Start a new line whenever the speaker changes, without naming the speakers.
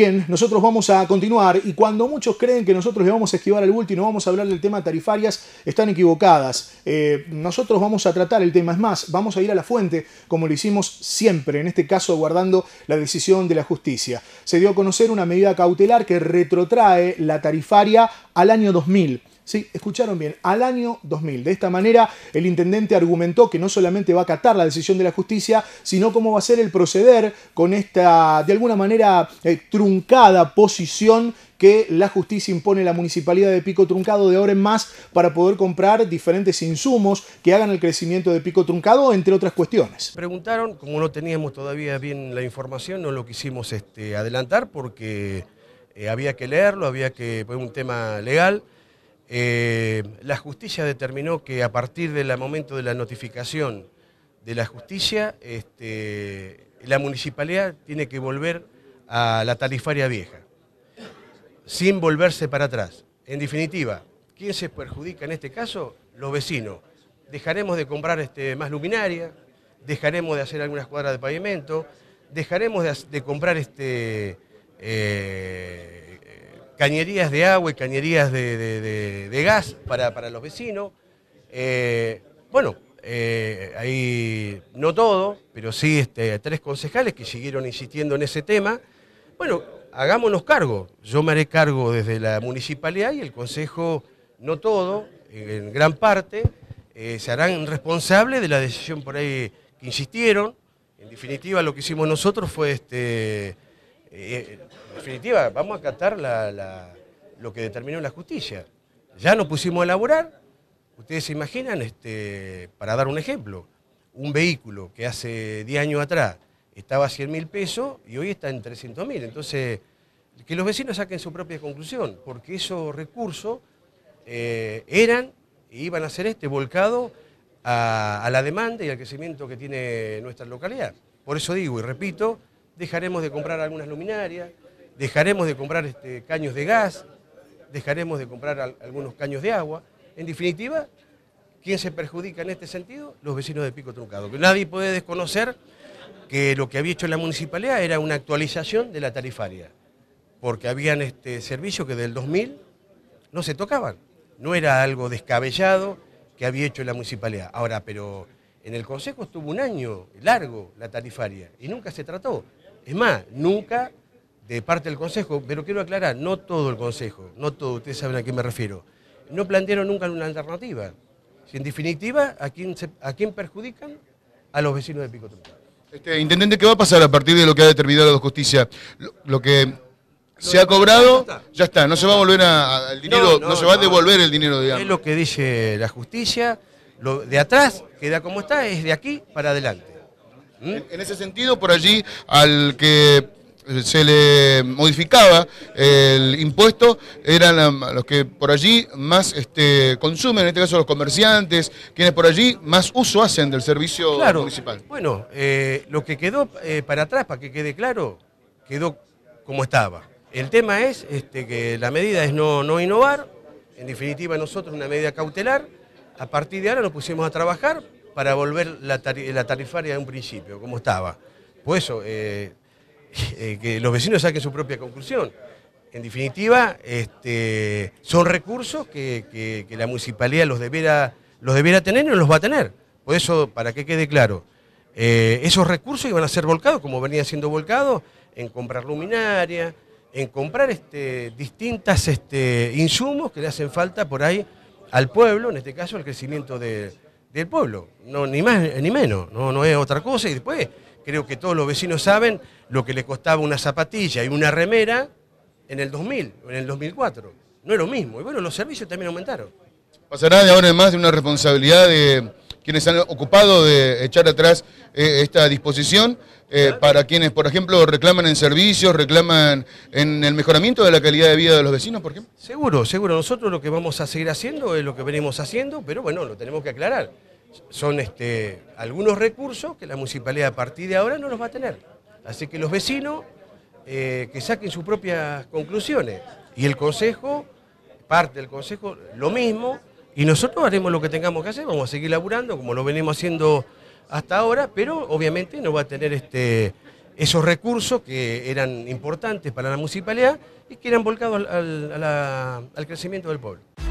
Bien, nosotros vamos a continuar y cuando muchos creen que nosotros le vamos a esquivar al bulto y no vamos a hablar del tema tarifarias, están equivocadas. Eh, nosotros vamos a tratar el tema, es más, vamos a ir a la fuente como lo hicimos siempre, en este caso guardando la decisión de la justicia. Se dio a conocer una medida cautelar que retrotrae la tarifaria al año 2000. Sí, escucharon bien, al año 2000. De esta manera, el intendente argumentó que no solamente va a acatar la decisión de la justicia, sino cómo va a ser el proceder con esta, de alguna manera, eh, truncada posición que la justicia impone a la municipalidad de Pico Truncado de ahora en más para poder comprar diferentes insumos que hagan el crecimiento de Pico Truncado, entre otras cuestiones.
Preguntaron, como no teníamos todavía bien la información, no lo quisimos este, adelantar porque eh, había que leerlo, había que poner un tema legal. Eh, la justicia determinó que a partir del momento de la notificación de la justicia, este, la municipalidad tiene que volver a la tarifaria vieja, sin volverse para atrás. En definitiva, ¿quién se perjudica en este caso? Los vecinos. Dejaremos de comprar este, más luminaria, dejaremos de hacer algunas cuadras de pavimento, dejaremos de, comprar este, eh, cañerías de agua y cañerías de, gas para, los vecinos. Eh, bueno, eh, ahí no todo, pero sí este, tres concejales que siguieron insistiendo en ese tema. Bueno, hagámonos cargo. Yo me haré cargo desde la municipalidad y el consejo, no todo, en gran parte, eh, se harán responsables de la decisión por ahí que insistieron. En definitiva, lo que hicimos nosotros fue este, eh, eh, en definitiva, vamos a acatar lo que determinó la justicia. Ya nos pusimos a elaborar, ustedes se imaginan, este, para dar un ejemplo, un vehículo que hace 10 años atrás estaba a 100 mil pesos y hoy está en 300 mil. Entonces, que los vecinos saquen su propia conclusión, porque esos recursos eh, eran y e iban a ser este volcado a, a la demanda y al crecimiento que tiene nuestra localidad. Por eso digo y repito, dejaremos de comprar algunas luminarias, dejaremos de comprar este, caños de gas, dejaremos de comprar algunos caños de agua. En definitiva, ¿quién se perjudica en este sentido? Los vecinos de Pico Truncado. nadie puede desconocer que lo que había hecho la municipalidad era una actualización de la tarifaria, porque habían este, servicio que del 2000 no se tocaban. No era algo descabellado que había hecho la municipalidad. Ahora, pero en el Consejo estuvo un año largo la tarifaria y nunca se trató. Es más, nunca de parte del Consejo, pero quiero aclarar, no todo el Consejo, no todo, ustedes saben a qué me refiero, no plantearon nunca una alternativa. Si en definitiva, ¿a quién, a quién perjudican? A los vecinos de Pico
Este, intendente, ¿qué va a pasar a partir de lo que ha determinado la justicia? Lo, que se ha cobrado, ya está, no se va a volver al dinero, no, se va a devolver el dinero, digamos. Es lo
que dice la justicia, lo de atrás queda como está, es de aquí para adelante. ¿Mm? En, ese sentido, por allí, al que
eh, se le modificaba el impuesto eran los que por allí más este, consumen, en este caso los comerciantes, quienes por allí más uso
hacen del servicio
municipal. Bueno,
eh, lo que quedó eh, para atrás, para que quede claro, quedó como estaba. El tema es este, que la medida es no, innovar, en definitiva nosotros una medida cautelar, a partir de ahora nos pusimos a trabajar para volver la, tarifaria de un principio, como estaba. Por eso, eh, eh, que los vecinos saquen su propia conclusión. En definitiva, este, son recursos que, la municipalidad los debiera, los debiera tener y no los va a tener. Por eso, para que quede claro, eh, esos recursos iban a ser volcados, como venía siendo volcados, en comprar luminaria, en comprar este, distintas este, insumos que le hacen falta por ahí al pueblo, en este caso al crecimiento de, del pueblo, no, ni más ni menos, no, no es otra cosa. Y después creo que todos los vecinos saben lo que le costaba una zapatilla y una remera en el 2000, en el 2004. No es lo mismo. Y bueno, los servicios también aumentaron.
Pasará de ahora en más de una responsabilidad de quienes han ocupado de echar atrás eh, esta disposición. Eh, para quienes, por ejemplo, reclaman en servicios, reclaman en el mejoramiento de la calidad de vida de los vecinos, por ejemplo?
Seguro, seguro. Nosotros lo que vamos a seguir haciendo es lo que venimos haciendo, pero bueno, lo tenemos que aclarar. Son este, algunos recursos que la municipalidad a partir de ahora no los va a tener. Así que los vecinos eh, que saquen sus propias conclusiones. Y el Consejo, parte del Consejo, lo mismo, y nosotros haremos lo que tengamos que hacer, vamos a seguir laburando como lo venimos haciendo hasta ahora, pero obviamente no va a tener este, esos recursos que eran importantes para la municipalidad y que eran volcados al crecimiento del pueblo.